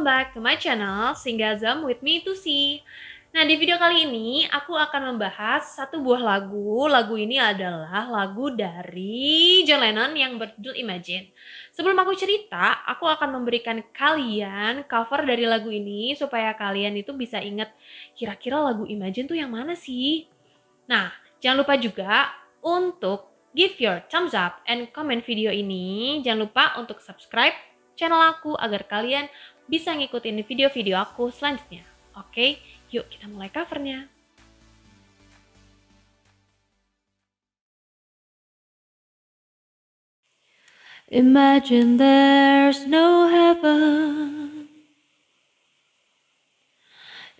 welcome back to my channel Singgazam with me to see. Nah, di video kali ini aku akan membahas satu buah lagu. Lagu ini adalah lagu dari John Lennon yang berjudul Imagine. Sebelum aku cerita, aku akan memberikan kalian cover dari lagu ini supaya kalian itu bisa ingat kira-kira lagu Imagine tuh yang mana sih. Nah, jangan lupa juga untuk give your thumbs up and comment video ini. Jangan lupa untuk subscribe channel aku agar kalian bisa ngikutin video-video aku selanjutnya. Oke, yuk kita mulai covernya. Imagine there's no heaven.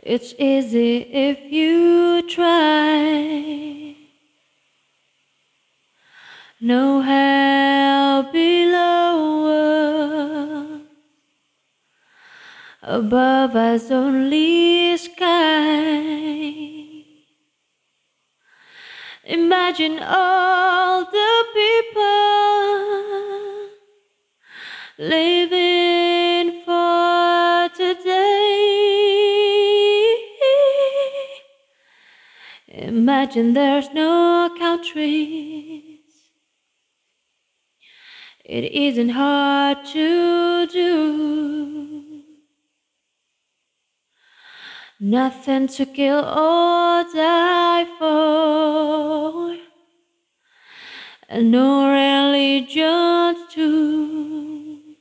It's easy if you try. No heaven. above us only sky. Imagine all the people living for today. Imagine there's no countries. It isn't hard to do. Nothing to kill or die for, and no religion to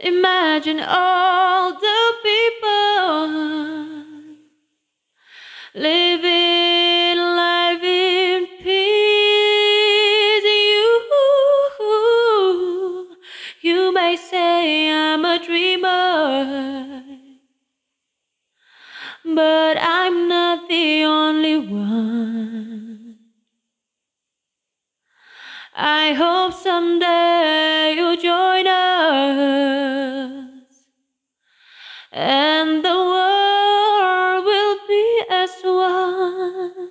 Imagine all the people living I hope someday you'll join us and the world will be as one.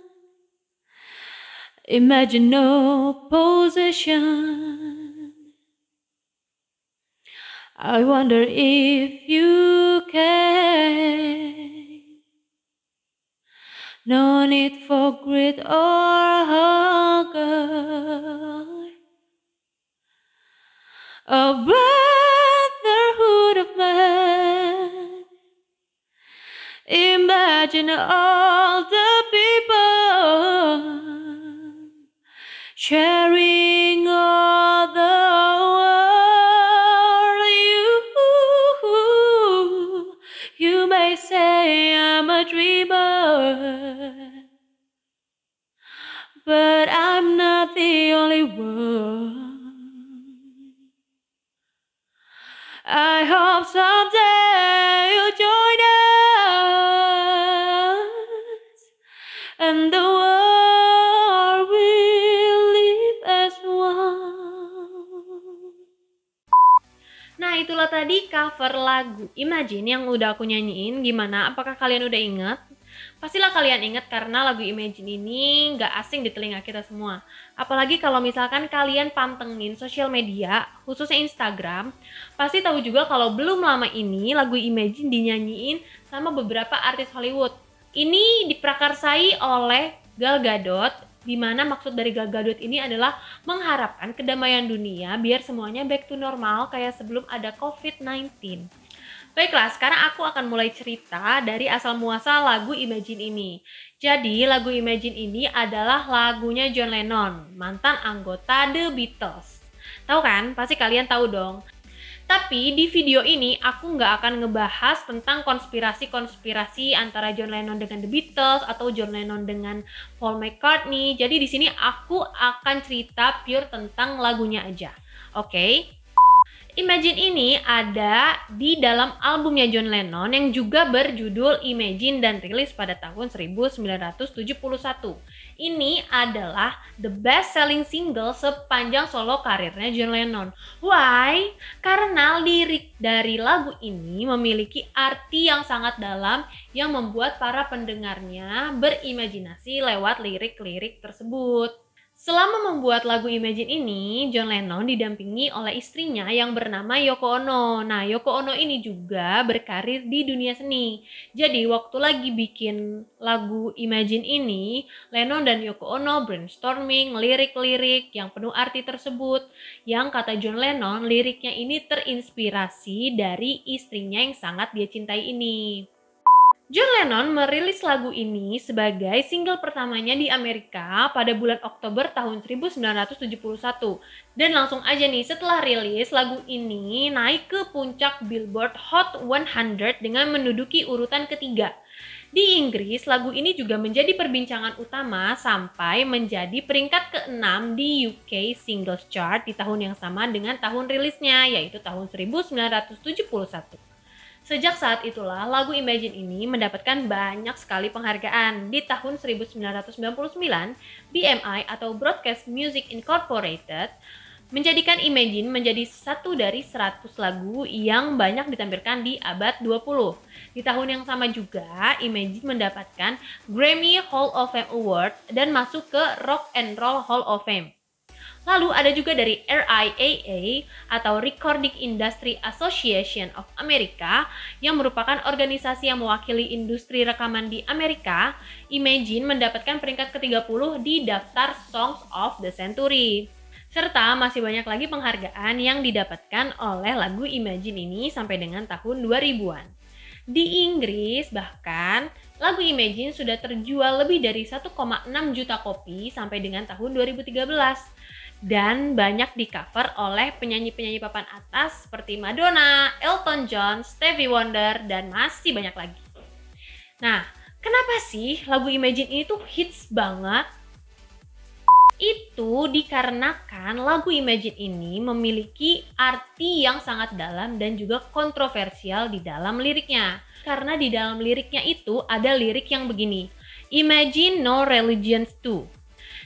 Imagine no possession. I wonder if you can. No need for greed or hunger a brotherhood of man. Imagine all the people sharing all the world. You, you may say I'm a dreamer, but I'm not the only one. I hope someday you'll join us and the world will live as one. Nah, itulah tadi cover lagu Imagine yang udah aku nyanyiin. Gimana? Apakah kalian udah ingat? Pastilah kalian ingat karena lagu Imagine ini nggak asing di telinga kita semua. Apalagi kalau misalkan kalian pantengin sosial media, khususnya Instagram, pasti tahu juga kalau belum lama ini lagu Imagine dinyanyiin sama beberapa artis Hollywood. Ini diprakarsai oleh Gal Gadot, di mana maksud dari Gal Gadot ini adalah mengharapkan kedamaian dunia biar semuanya back to normal kayak sebelum ada COVID-19. Baiklah, sekarang aku akan mulai cerita dari asal muasal lagu Imagine ini. Jadi, lagu Imagine ini adalah lagunya John Lennon, mantan anggota The Beatles. Tahu kan? Pasti kalian tahu dong. Tapi di video ini aku nggak akan ngebahas tentang konspirasi-konspirasi antara John Lennon dengan The Beatles atau John Lennon dengan Paul McCartney. Jadi di sini aku akan cerita pure tentang lagunya aja. Oke? Okay? Imagine ini ada di dalam albumnya John Lennon yang juga berjudul Imagine dan rilis pada tahun 1971. Ini adalah the best selling single sepanjang solo karirnya John Lennon. Why? Karena lirik dari lagu ini memiliki arti yang sangat dalam yang membuat para pendengarnya berimajinasi lewat lirik-lirik tersebut. Selama membuat lagu Imagine ini, John Lennon didampingi oleh istrinya yang bernama Yoko Ono. Nah, Yoko Ono ini juga berkarir di dunia seni. Jadi, waktu lagi bikin lagu Imagine ini, Lennon dan Yoko Ono brainstorming lirik-lirik yang penuh arti tersebut. Yang kata John Lennon, liriknya ini terinspirasi dari istrinya yang sangat dia cintai ini. John Lennon merilis lagu ini sebagai single pertamanya di Amerika pada bulan Oktober tahun 1971. Dan langsung aja nih setelah rilis lagu ini naik ke puncak Billboard Hot 100 dengan menduduki urutan ketiga. Di Inggris, lagu ini juga menjadi perbincangan utama sampai menjadi peringkat ke-6 di UK Singles Chart di tahun yang sama dengan tahun rilisnya, yaitu tahun 1971. Sejak saat itulah, lagu Imagine ini mendapatkan banyak sekali penghargaan. Di tahun 1999, BMI atau Broadcast Music Incorporated menjadikan Imagine menjadi satu dari 100 lagu yang banyak ditampilkan di abad 20. Di tahun yang sama juga, Imagine mendapatkan Grammy Hall of Fame Award dan masuk ke Rock and Roll Hall of Fame. Lalu ada juga dari RIAA atau Recording Industry Association of America yang merupakan organisasi yang mewakili industri rekaman di Amerika, Imagine mendapatkan peringkat ke-30 di daftar Songs of the Century. Serta masih banyak lagi penghargaan yang didapatkan oleh lagu Imagine ini sampai dengan tahun 2000-an. Di Inggris bahkan lagu Imagine sudah terjual lebih dari 1,6 juta kopi sampai dengan tahun 2013 dan banyak di cover oleh penyanyi-penyanyi papan atas seperti Madonna, Elton John, Stevie Wonder, dan masih banyak lagi. Nah, kenapa sih lagu Imagine ini tuh hits banget? Itu dikarenakan lagu Imagine ini memiliki arti yang sangat dalam dan juga kontroversial di dalam liriknya. Karena di dalam liriknya itu ada lirik yang begini, Imagine no religions too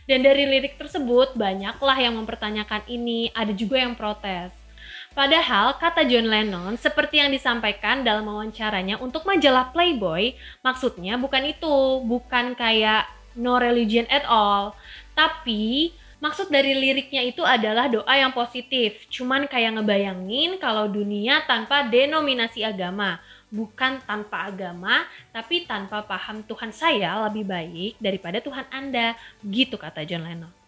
dan dari lirik tersebut banyaklah yang mempertanyakan ini, ada juga yang protes. Padahal kata John Lennon seperti yang disampaikan dalam wawancaranya untuk majalah Playboy, maksudnya bukan itu, bukan kayak no religion at all. Tapi maksud dari liriknya itu adalah doa yang positif, cuman kayak ngebayangin kalau dunia tanpa denominasi agama bukan tanpa agama, tapi tanpa paham Tuhan saya lebih baik daripada Tuhan Anda. gitu kata John Lennon.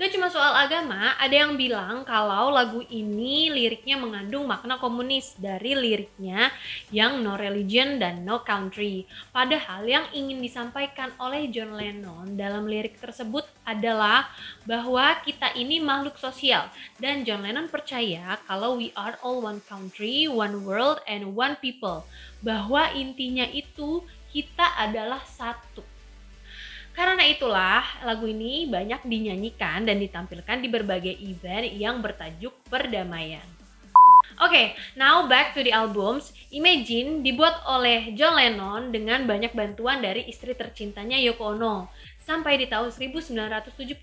Gak cuma soal agama, ada yang bilang kalau lagu ini liriknya mengandung makna komunis dari liriknya yang no religion dan no country. Padahal yang ingin disampaikan oleh John Lennon dalam lirik tersebut adalah bahwa kita ini makhluk sosial dan John Lennon percaya kalau we are all one country, one world and one people. Bahwa intinya itu kita adalah satu karena itulah lagu ini banyak dinyanyikan dan ditampilkan di berbagai event yang bertajuk perdamaian. Oke, okay, now back to the albums. Imagine dibuat oleh John Lennon dengan banyak bantuan dari istri tercintanya Yoko Ono sampai di tahun 1972,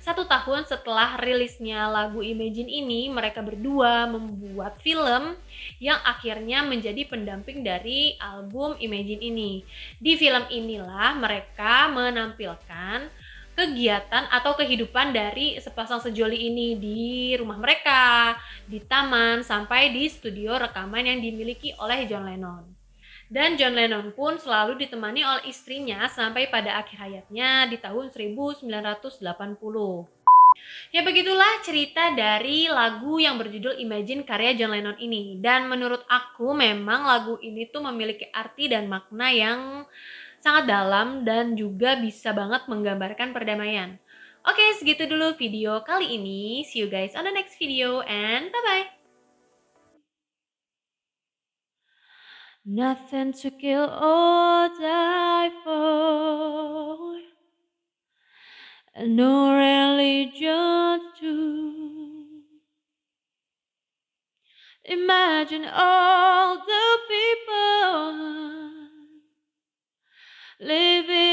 satu tahun setelah rilisnya lagu Imagine ini, mereka berdua membuat film yang akhirnya menjadi pendamping dari album Imagine ini. Di film inilah mereka menampilkan kegiatan atau kehidupan dari sepasang sejoli ini di rumah mereka, di taman, sampai di studio rekaman yang dimiliki oleh John Lennon. Dan John Lennon pun selalu ditemani oleh istrinya sampai pada akhir hayatnya di tahun 1980. Ya begitulah cerita dari lagu yang berjudul Imagine karya John Lennon ini. Dan menurut aku memang lagu ini tuh memiliki arti dan makna yang sangat dalam dan juga bisa banget menggambarkan perdamaian. Oke, segitu dulu video kali ini. See you guys on the next video and bye-bye. Nothing to kill or die for, no religion to imagine all the people living.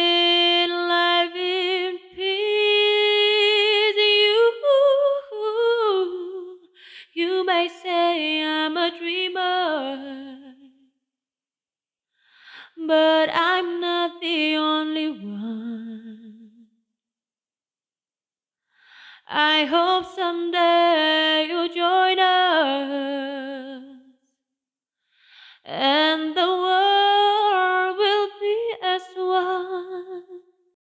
but I'm not the only one. I hope someday you will join us.